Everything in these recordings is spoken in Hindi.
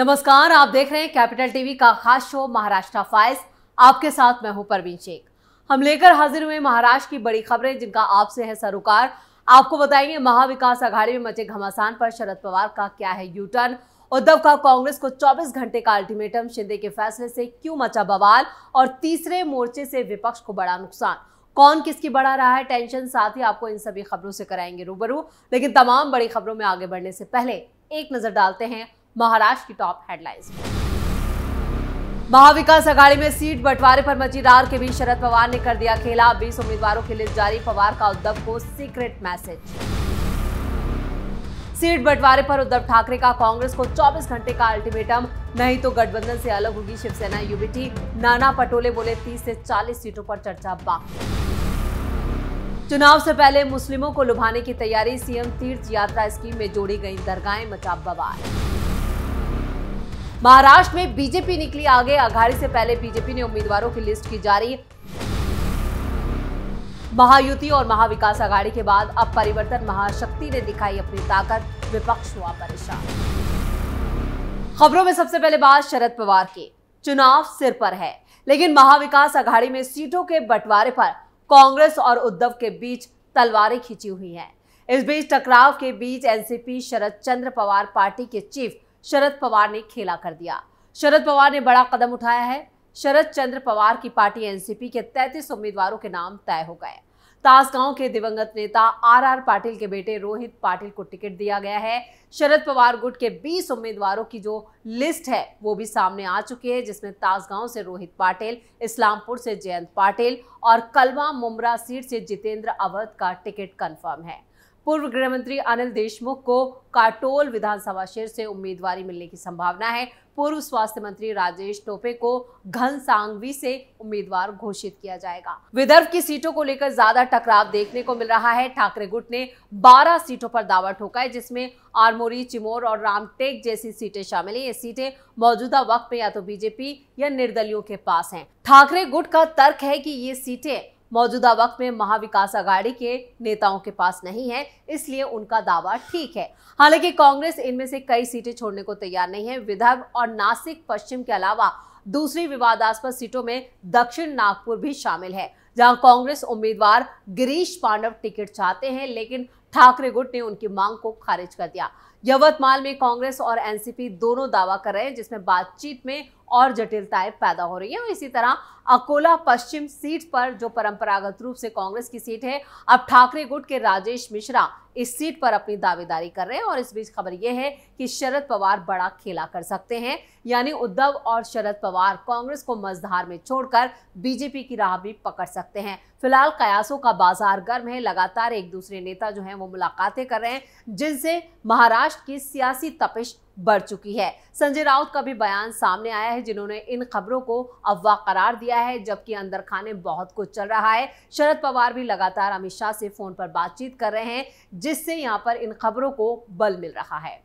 नमस्कार आप देख रहे हैं कैपिटल टीवी का खास शो महाराष्ट्र फाइल्स आपके साथ मैं हूं परवीन शेख हम लेकर हाजिर हुए महाराष्ट्र की बड़ी खबरें जिनका आपसे है सरोकार आपको बताएंगे महाविकास अघाड़ी में मचे घमासान पर शरद पवार का क्या है यू टर्न उद्धव का कांग्रेस को 24 घंटे का अल्टीमेटम शिंदे के फैसले से क्यों मचा बवाल और तीसरे मोर्चे से विपक्ष को बड़ा नुकसान कौन किसकी बढ़ा रहा है टेंशन साथ ही आपको इन सभी खबरों से कराएंगे रूबरू लेकिन तमाम बड़ी खबरों में आगे बढ़ने से पहले एक नजर डालते हैं महाराष्ट्र की टॉप हेडलाइंस महाविकास आघाड़ी में सीट बंटवारे पर मचीदार के बीच शरद पवार ने कर दिया खेला बीस उम्मीदवारों की लिस्ट जारी पवार का उद्धव को सीक्रेट मैसेज सीट बंटवारे पर उद्धव ठाकरे का कांग्रेस को 24 घंटे का अल्टीमेटम नहीं तो गठबंधन से अलग होगी शिवसेना यूबीटी नाना पटोले बोले 30 से 40 सीटों पर चर्चा बाकी चुनाव से पहले मुस्लिमों को लुभाने की तैयारी सीएम तीर्थ यात्रा स्कीम में जोड़ी गई दरगाहें मचा बवाल महाराष्ट्र में बीजेपी निकली आगे आघाड़ी से पहले बीजेपी ने उम्मीदवारों की लिस्ट की जारी महायुति और महाविकास आघाड़ी के बाद अब परिवर्तन महाशक्ति ने दिखाई अपनी ताकत विपक्ष हुआ परेशान खबरों में सबसे पहले बात शरद पवार की चुनाव सिर पर है लेकिन महाविकास आघाड़ी में सीटों के बंटवारे पर कांग्रेस और उद्धव के बीच तलवारें खींची हुई हैं इस बीच टकराव के बीच एनसीपी शरद चंद्र पवार पार्टी के चीफ शरद पवार ने खेला कर दिया शरद पवार ने बड़ा कदम उठाया है शरद चंद्र पवार की पार्टी एनसीपी के 33 उम्मीदवारों के नाम तय हो गए तासगांव के दिवंगत नेता आर आर पाटिल के बेटे रोहित पाटिल को टिकट दिया गया है शरद पवार गुट के 20 उम्मीदवारों की जो लिस्ट है वो भी सामने आ चुकी है जिसमें तासगांव से रोहित पाटिल इस्लामपुर से जयंत पाटिल और कलवा मुमरा सीट से जितेंद्र अवध का टिकट कन्फर्म है पूर्व गृह मंत्री अनिल देशमुख को काटोल विधानसभा क्षेत्र से उम्मीदवारी मिलने की संभावना है पूर्व स्वास्थ्य मंत्री राजेश टोपे को घनसांगवी से उम्मीदवार घोषित किया जाएगा विदर्भ की सीटों को लेकर ज्यादा टकराव देखने को मिल रहा है ठाकरे गुट ने 12 सीटों पर दावा ठोका है जिसमें आरमोरी चिमोर और रामटेक जैसी सीटें शामिल है ये सीटें मौजूदा वक्त में या तो बीजेपी या निर्दलियों के पास है ठाकरे गुट का तर्क है की ये सीटें मौजूदा वक्त में महाविकास आगाड़ी के नेताओं के पास नहीं है इसलिए उनका दावा ठीक है हालांकि कांग्रेस इनमें से कई सीटें छोड़ने को तैयार नहीं है विदर्भ और नासिक पश्चिम के अलावा दूसरी विवादास्पद सीटों में दक्षिण नागपुर भी शामिल है जहां कांग्रेस उम्मीदवार गिरीश पांडव टिकट चाहते हैं लेकिन ठाकरे गुट ने उनकी मांग को खारिज कर दिया यवतमाल में कांग्रेस और एनसीपी दोनों दावा कर रहे हैं जिसमें बातचीत में और जटिलताएं पैदा हो रही है और इसी तरह अकोला पश्चिम सीट पर जो परंपरागत रूप से कांग्रेस की सीट है अब ठाकरे गुट के राजेश मिश्रा इस सीट पर अपनी दावेदारी कर रहे हैं और इस बीच खबर यह है कि शरद पवार बड़ा खेला कर सकते हैं यानी उद्धव और शरद पवार कांग्रेस को मजधार में छोड़कर बीजेपी की राह भी पकड़ सकते हैं फिलहाल कयासों का बाजार गर्म है लगातार एक दूसरे नेता जो हैं वो मुलाकातें कर रहे हैं जिनसे महाराष्ट्र की सियासी तपिश बढ़ चुकी है संजय राउत का भी बयान सामने आया है जिन्होंने इन खबरों को अफवाह करार दिया है जबकि अंदर खाने बहुत कुछ चल रहा है शरद पवार भी लगातार अमित शाह से फोन पर बातचीत कर रहे हैं जिससे यहाँ पर इन खबरों को बल मिल रहा है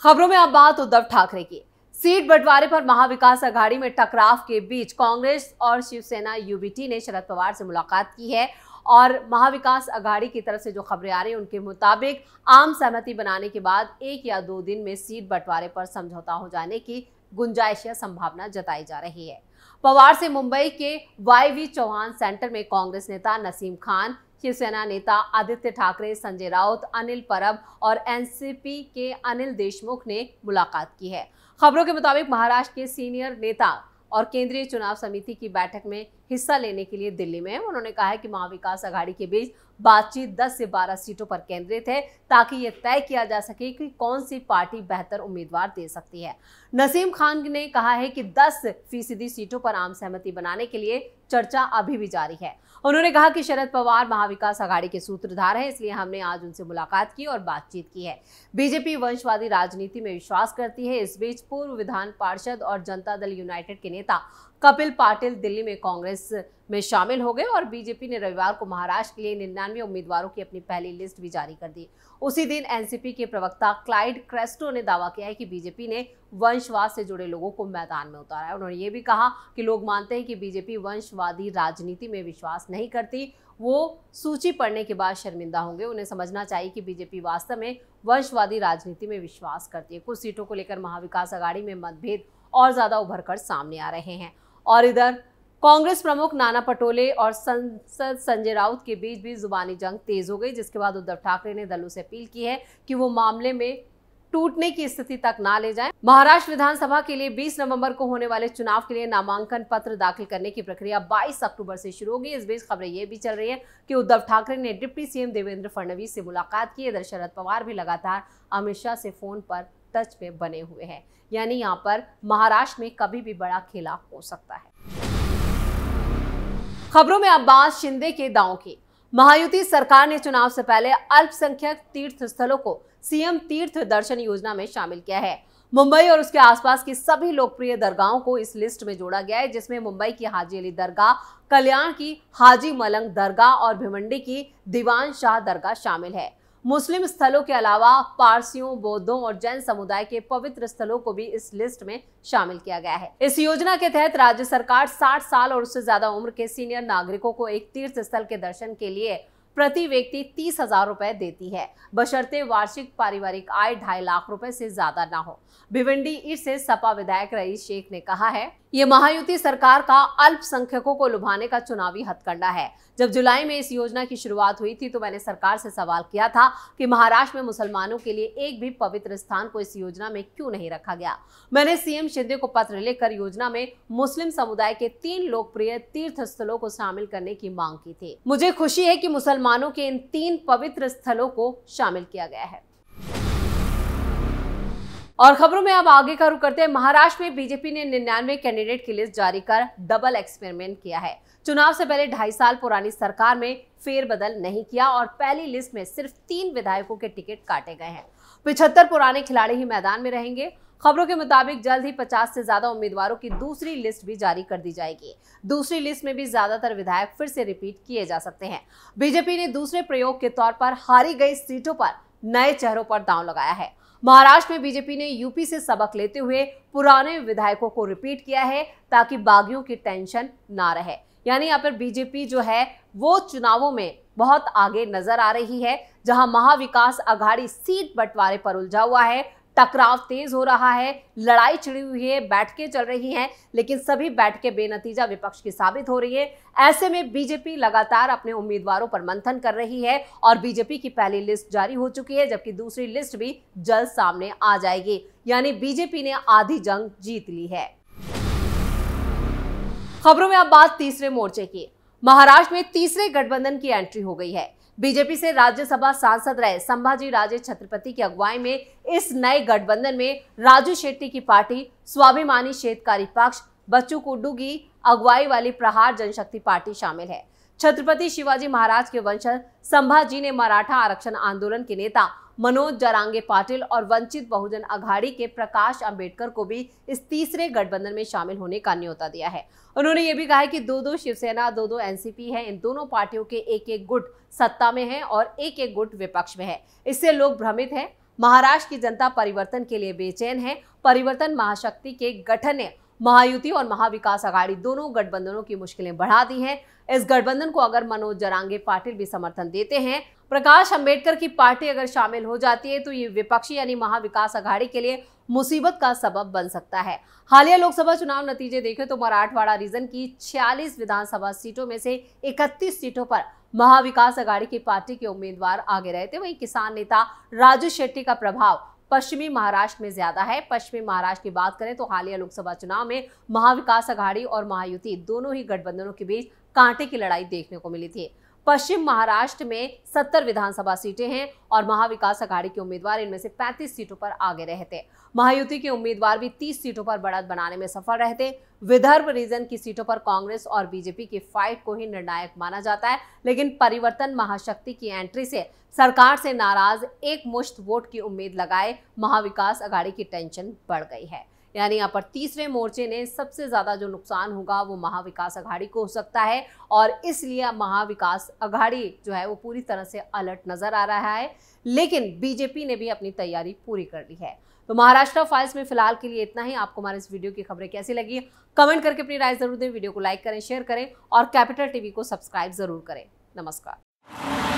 खबरों में अब बात उद्धव ठाकरे की सीट बंटवारे पर महाविकास अघाड़ी में टकराव के बीच कांग्रेस और शिवसेना यूबीटी ने शरद पवार से मुलाकात की है और महाविकास अघाड़ी की तरफ से जो खबरें आ रही हैं उनके मुताबिक आम सहमति बनाने के बाद एक या दो दिन में सीट बंटवारे पर समझौता हो जाने की गुंजाइश या संभावना जताई जा रही है पवार से मुंबई के वाई वी चौहान सेंटर में कांग्रेस नेता नसीम खान शिवसेना नेता आदित्य ठाकरे संजय राउत अनिल परब और एनसीपी के अनिल देशमुख ने मुलाकात की है खबरों के मुताबिक महाराष्ट्र के सीनियर नेता और केंद्रीय चुनाव समिति की बैठक में हिस्सा लेने के लिए दिल्ली में है उन्होंने कहा है कि महाविकास आघाड़ी के बीच बातचीत 10 से 12 सीटों पर केंद्रित है ताकि ये तय किया जा सके कि कौन सी पार्टी बेहतर उम्मीदवार दे सकती है नसीम खान ने कहा है कि 10 फीसदी सीटों पर आम सहमति बनाने के लिए चर्चा अभी भी जारी है उन्होंने कहा कि शरद पवार महाविकास अघाड़ी के सूत्रधार हैं इसलिए हमने आज उनसे मुलाकात की और बातचीत की है बीजेपी वंशवादी राजनीति में विश्वास करती है इस बीच पूर्व विधान पार्षद और जनता दल यूनाइटेड के नेता कपिल पाटिल दिल्ली में कांग्रेस में शामिल हो गए और बीजेपी ने रविवार को महाराष्ट्र के लिए निन्यानवे उम्मीदवारों की अपनी पहली लिस्ट भी जारी कर दी उसी दिन एनसीपी के प्रवक्ता क्लाइड क्रेस्टो ने दावा किया है कि बीजेपी ने वंशवाद से जुड़े लोगों को मैदान में उतारा है उन्होंने ये भी कहा कि लोग मानते हैं कि बीजेपी वंशवादी राजनीति में विश्वास नहीं करती वो सूची पढ़ने के बाद शर्मिंदा होंगे उन्हें समझना चाहिए कि बीजेपी वास्तव में वंशवादी राजनीति में विश्वास करती है कुछ सीटों को लेकर महाविकास अघाड़ी में मतभेद और ज़्यादा उभर कर सामने आ रहे हैं और इधर कांग्रेस प्रमुख नाना पटोले और संसद संजय राउत के बीच भी जुबानी जंग तेज हो गई जिसके बाद उद्धव ठाकरे ने दलों से अपील की है कि वो मामले में टूटने की स्थिति तक ना ले जाएं। महाराष्ट्र विधानसभा के लिए 20 नवंबर को होने वाले चुनाव के लिए नामांकन पत्र दाखिल करने की प्रक्रिया 22 अक्टूबर से शुरू होगी इस बीच खबरें ये भी चल रही है कि उद्धव ठाकरे ने डिप्टी सीएम देवेंद्र फडणवीस से मुलाकात की इधर शरद पवार भी लगातार अमित शाह से फोन पर टच में बने हुए हैं यानी यहाँ पर महाराष्ट्र में कभी भी बड़ा खेला हो सकता है खबरों में अब्बास शिंदे के दावों की महायुति सरकार ने चुनाव से पहले अल्पसंख्यक तीर्थ स्थलों को सीएम तीर्थ दर्शन योजना में शामिल किया है मुंबई और उसके आसपास की सभी लोकप्रिय दरगाहों को इस लिस्ट में जोड़ा गया है जिसमें मुंबई की हाजी अली दरगाह कल्याण की हाजी मलंग दरगाह और भिवंडी की दीवान शाह दरगाह शामिल है मुस्लिम स्थलों के अलावा पारसियों बौद्धों और जैन समुदाय के पवित्र स्थलों को भी इस लिस्ट में शामिल किया गया है इस योजना के तहत राज्य सरकार 60 साल और उससे ज्यादा उम्र के सीनियर नागरिकों को एक तीर्थ स्थल के दर्शन के लिए प्रति व्यक्ति तीस हजार रूपए देती है बशर्ते वार्षिक पारिवारिक आय ढाई लाख रुपए से ज्यादा ना हो भिवंडी ईट से सपा विधायक रईस शेख ने कहा है ये महायुति सरकार का अल्पसंख्यकों को लुभाने का चुनावी हथकंडा है जब जुलाई में इस योजना की शुरुआत हुई थी तो मैंने सरकार से सवाल किया था कि महाराष्ट्र में मुसलमानों के लिए एक भी पवित्र स्थान को इस योजना में क्यों नहीं रखा गया मैंने सीएम शिंदे को पत्र लेकर योजना में मुस्लिम समुदाय के तीन लोकप्रिय तीर्थ स्थलों को शामिल करने की मांग की थी मुझे खुशी है कि मुसलमानों के इन तीन पवित्र स्थलों को शामिल किया गया है और खबरों में अब आगे का रुख करते हैं महाराष्ट्र में बीजेपी ने निन्यानवे कैंडिडेट की लिस्ट जारी कर डबल एक्सपेरिमेंट किया है चुनाव से पहले ढाई साल पुरानी सरकार में फेरबदल नहीं किया और पहली लिस्ट में सिर्फ तीन विधायकों के टिकट काटे गए हैं पिछहत्तर पुराने खिलाड़ी ही मैदान में रहेंगे खबरों के मुताबिक जल्द ही 50 से ज्यादा उम्मीदवारों की दूसरी लिस्ट भी जारी कर दी जाएगी दूसरी लिस्ट में भी ज्यादातर विधायक फिर से रिपीट किए जा सकते हैं बीजेपी ने दूसरे प्रयोग के तौर पर हारी गई सीटों पर नए चेहरों पर दांव लगाया है महाराष्ट्र में बीजेपी ने यूपी से सबक लेते हुए पुराने विधायकों को रिपीट किया है ताकि बागियों की टेंशन ना रहे यानी यहाँ पर बीजेपी जो है वो चुनावों में बहुत आगे नजर आ रही है जहां महाविकास अघाड़ी सीट बंटवारे पर उलझा हुआ है टकराव तेज हो रहा है लड़ाई छिड़ी हुई है बैठकें चल रही हैं लेकिन सभी बैठकें बेनतीजा विपक्ष की साबित हो रही है ऐसे में बीजेपी लगातार अपने उम्मीदवारों पर मंथन कर रही है और बीजेपी की पहली लिस्ट जारी हो चुकी है जबकि दूसरी लिस्ट भी जल्द सामने आ जाएगी यानी बीजेपी ने आधी जंग जीत ली है खबरों में अब बात तीसरे मोर्चे की महाराष्ट्र में तीसरे गठबंधन की एंट्री हो गई है बीजेपी से राज्यसभा सांसद रहे संभाजी राजे छत्रपति की अगुवाई में इस नए गठबंधन में राजू शेट्टी की पार्टी स्वाभिमानी शेतकारी पक्ष बच्चू कुड्डू की अगुवाई वाली प्रहार जनशक्ति पार्टी शामिल है छत्रपति शिवाजी महाराज के वंशज संभाजी ने मराठा आरक्षण आंदोलन के नेता मनोज जरांगे पाटिल और वंचित बहुजन अघाड़ी के प्रकाश अंबेडकर को भी इस तीसरे गठबंधन में शामिल होने का न्योता दिया है उन्होंने ये भी कहा है कि दो दो शिवसेना दो दो एनसीपी है इन दोनों पार्टियों के एक एक गुट सत्ता में है और एक एक गुट विपक्ष में है इससे लोग भ्रमित हैं महाराष्ट्र की जनता परिवर्तन के लिए बेचैन है परिवर्तन महाशक्ति के गठन ने महायुति और महाविकास अघाड़ी दोनों गठबंधनों की मुश्किलें बढ़ा दी हैं इस गठबंधन को अगर मनोज जरांगे पाटिल भी समर्थन देते हैं प्रकाश अंबेडकर की पार्टी अगर शामिल हो जाती है तो ये विपक्षी यानी महाविकास अघाड़ी के लिए मुसीबत का सबब बन सकता है हालिया लोकसभा चुनाव नतीजे देखें तो मराठवाड़ा रीजन की 46 विधानसभा सीटों में से 31 सीटों पर महाविकास अघाड़ी की पार्टी के उम्मीदवार आगे रहे थे वहीं किसान नेता राजू शेट्टी का प्रभाव पश्चिमी महाराष्ट्र में ज्यादा है पश्चिमी महाराष्ट्र की बात करें तो हालिया लोकसभा चुनाव में महाविकास अघाड़ी और महायुति दोनों ही गठबंधनों के बीच कांटे की लड़ाई देखने को मिली थी पश्चिम महाराष्ट्र में 70 विधानसभा सीटें हैं और महाविकास अघाड़ी के उम्मीदवार इनमें से 35 सीटों पर आगे रहते महायुति के उम्मीदवार भी 30 सीटों पर बढ़त बनाने में सफल रहते विदर्भ रीजन की सीटों पर कांग्रेस और बीजेपी की फाइट को ही निर्णायक माना जाता है लेकिन परिवर्तन महाशक्ति की एंट्री से सरकार से नाराज एक मुश्त वोट की उम्मीद लगाए महाविकास अघाड़ी की टेंशन बढ़ गई है यानी यहाँ पर तीसरे मोर्चे ने सबसे ज़्यादा जो नुकसान होगा वो महाविकास अघाड़ी को हो सकता है और इसलिए महाविकास अघाड़ी जो है वो पूरी तरह से अलर्ट नज़र आ रहा है लेकिन बीजेपी ने भी अपनी तैयारी पूरी कर ली है तो महाराष्ट्र फाइल्स में फिलहाल के लिए इतना ही आपको हमारे इस वीडियो की खबरें कैसी लगी कमेंट करके अपनी राय जरूर दें वीडियो को लाइक करें शेयर करें और कैपिटल टीवी को सब्सक्राइब जरूर करें नमस्कार